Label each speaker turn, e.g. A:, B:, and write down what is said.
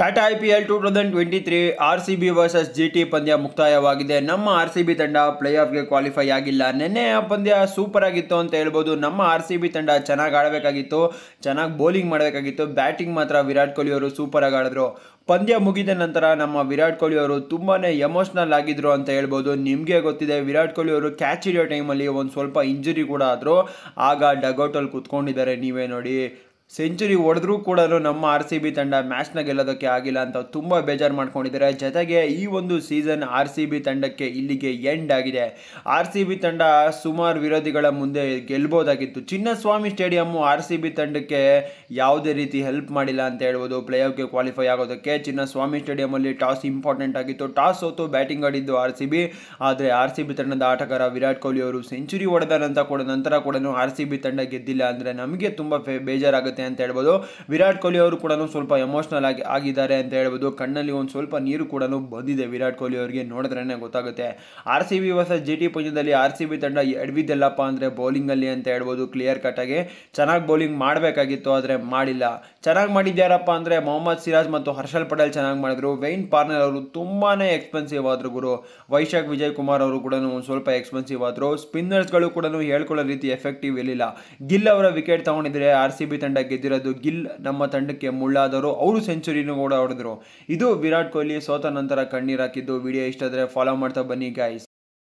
A: Tata I P L two thousand twenty three R C B versus G T ಪಂದ್ಯ ಮುಕ್ತಾಯವಾಗಿದೆ ನಮ್ಮ R C B ತಂಡ play ಆಫ್ಗೆ qualify ಆಗಿಲ್ಲ ನಿನ್ನೆ ಆ ಪಂದ್ಯ ಸೂಪರ್ ಆಗಿತ್ತು ಅಂತ ಹೇಳ್ಬೋದು ನಮ್ಮ ಆರ್ ಸಿ ಬಿ ತಂಡ ಚೆನ್ನಾಗಿ ಆಡಬೇಕಾಗಿತ್ತು ಚೆನ್ನಾಗಿ ಬೌಲಿಂಗ್ ಮಾಡಬೇಕಾಗಿತ್ತು ಬ್ಯಾಟಿಂಗ್ ಮಾತ್ರ ವಿರಾಟ್ ಕೊಹ್ಲಿ ಅವರು ಸೂಪರಾಗಿ ಆಡಿದ್ರು ಪಂದ್ಯ ಮುಗಿದ ನಂತರ ನಮ್ಮ ವಿರಾಟ್ ಕೊಹ್ಲಿ ಅವರು ತುಂಬಾ ಎಮೋಷ್ನಲ್ ಆಗಿದ್ರು ಅಂತ ಹೇಳ್ಬೋದು ನಿಮಗೆ ಗೊತ್ತಿದೆ ವಿರಾಟ್ ಕೊಹ್ಲಿ ಅವರು ಕ್ಯಾಚ್ ಇಡೋ ಟೈಮಲ್ಲಿ ಒಂದು ಸ್ವಲ್ಪ ಇಂಜುರಿ ಕೂಡ ಆದರೂ ಆಗ ಡಗೌಟಲ್ಲಿ ಕುತ್ಕೊಂಡಿದ್ದಾರೆ ನೀವೇ ನೋಡಿ ಸೆಂಚುರಿ ಹೊಡೆದ್ರೂ ಕೂಡ ನಮ್ಮ ಆರ್ ಸಿ ಬಿ ತಂಡ ಮ್ಯಾಚ್ನ ಗೆಲ್ಲೋದಕ್ಕೆ ಆಗಿಲ್ಲ ಅಂತ ತುಂಬ ಬೇಜಾರು ಮಾಡ್ಕೊಂಡಿದ್ದಾರೆ ಜೊತೆಗೆ ಈ ಒಂದು ಸೀಸನ್ ಆರ್ ಸಿ ಬಿ ತಂಡಕ್ಕೆ ಇಲ್ಲಿಗೆ ಎಂಡ್ ಆಗಿದೆ ಆರ್ ಸಿ ಬಿ ತಂಡ ಸುಮಾರು ವಿರೋಧಿಗಳ ಮುಂದೆ ಗೆಲ್ಬೋದಾಗಿತ್ತು Chinnaswamy stadium R C B ತಂಡಕ್ಕೆ ಯಾವುದೇ ರೀತಿ ಹೆಲ್ಪ್ ಮಾಡಿಲ್ಲ ಅಂತ ಹೇಳ್ಬೋದು ಪ್ಲೇಆಫ್ಗೆ ಕ್ವಾಲಿಫೈ ಆಗೋದಕ್ಕೆ ಚಿನ್ನಸ್ವಾಮಿ ಸ್ಟೇಡಿಯಮಲ್ಲಿ ಟಾಸ್ ಇಂಪಾರ್ಟೆಂಟ್ ಆಗಿತ್ತು ಟಾಸ್ ಸೋತು ಬ್ಯಾಟಿಂಗ್ ಆಡಿದ್ದು ಆರ್ ಸಿ ಬಿ ಆದರೆ ಆರ್ ಸಿ ಬಿ ತಂಡದ ಆಟಗಾರ ವಿರಾಟ್ ಕೊಹ್ಲಿ ಅವರು ಸೆಂಚುರಿ ಹೊಡೆದ ನಂತರ ಕೂಡ ನಂತರ ಕೂಡ ಆರ್ ಸಿ ಬಿ ತಂಡ ಗೆದ್ದಿಲ್ಲ ಅಂದರೆ ನಮಗೆ ತುಂಬ ಬೇಜಾರಾಗುತ್ತೆ ಅಂತ ಹೇಳ್ಬೋದು ವಿರಾಟ್ ಕೊಹ್ಲಿ ಅವರು ಕೂಡ ಸ್ವಲ್ಪ ಎಮೋಷ್ನಲ್ ಆಗಿ ಆಗಿದ್ದಾರೆ ಅಂತ ಹೇಳ್ಬೋದು ಕಣ್ಣಲ್ಲಿ ಒಂದು ಸ್ವಲ್ಪ ನೀರು ಕೂಡ ಬಂದಿದೆ ವಿರಾಟ್ ಕೊಹ್ಲಿ ಅವರಿಗೆ ನೋಡಿದ್ರೇ ಗೊತ್ತಾಗುತ್ತೆ ಆರ್ ಸಿ ಬಿ ಹೊಸ ಜಿ ಟಿ ಪಂದ್ಯದಲ್ಲಿ ಆರ್ ಸಿ ಬಿ ತಂಡ ಎಡವಿದ್ದಲ್ಲಪ್ಪ ಅಂದರೆ ಬೌಲಿಂಗಲ್ಲಿ ಅಂತ ಹೇಳ್ಬೋದು ಕ್ಲಿಯರ್ ಕಟ್ಟಾಗಿ ಚೆನ್ನಾಗಿ ಬೌಲಿಂಗ್ ಮಾಡಬೇಕಾಗಿತ್ತು ಆದರೆ ಮಾಡಿಲ್ಲ ಚೆನ್ನಾಗಿ ಮಾಡಿದ್ಯಾರಪ್ಪ ಅಂದರೆ ಮೊಹಮ್ಮದ್ ಸಿರಾಜ್ ಮತ್ತು ಹರ್ಷಲ್ ಪಟೇಲ್ ಚೆನ್ನಾಗಿ ಮಾಡಿದ್ರು ವೈನ್ ಪಾರ್ನರ್ ಅವರು ತುಂಬಾ ಎಕ್ಸ್ಪೆನ್ಸಿವ್ ಆದರು ಗುರು ವೈಶಾಖ್ ವಿಜಯ್ ಕುಮಾರ್ ಅವರು ಕೂಡ ಒಂದು ಸ್ವಲ್ಪ ಎಕ್ಸ್ಪೆನ್ಸಿವ್ ಆದರು ಸ್ಪಿನ್ನರ್ಸ್ಗಳು ಕೂಡ ಹೇಳ್ಕೊಳ್ಳೋ ರೀತಿ ಎಫೆಕ್ಟಿವ್ ಇರಲಿಲ್ಲ ಗಿಲ್ ಅವರ ವಿಕೆಟ್ ತಗೊಂಡಿದ್ರೆ ಆರ್ ಸಿ ಬಿ ತಂಡ ಗೆದ್ದಿರೋದು ಗಿಲ್ ನಮ್ಮ ತಂಡಕ್ಕೆ ಮುಳ್ಳಾದರು ಅವರು ಸೆಂಚುರಿನೂ ಕೂಡ ಹೊಡೆದ್ರು ಇದು ವಿರಾಟ್ ಕೊಹ್ಲಿ ಸೋತ ನಂತರ ಕಣ್ಣೀರಾಕಿದ್ದು ಹಾಕಿದ್ದು ವಿಡಿಯೋ ಇಷ್ಟ ಫಾಲೋ ಮಾಡ್ತಾ ಬನ್ನಿ ಗಾಯ್ಸ್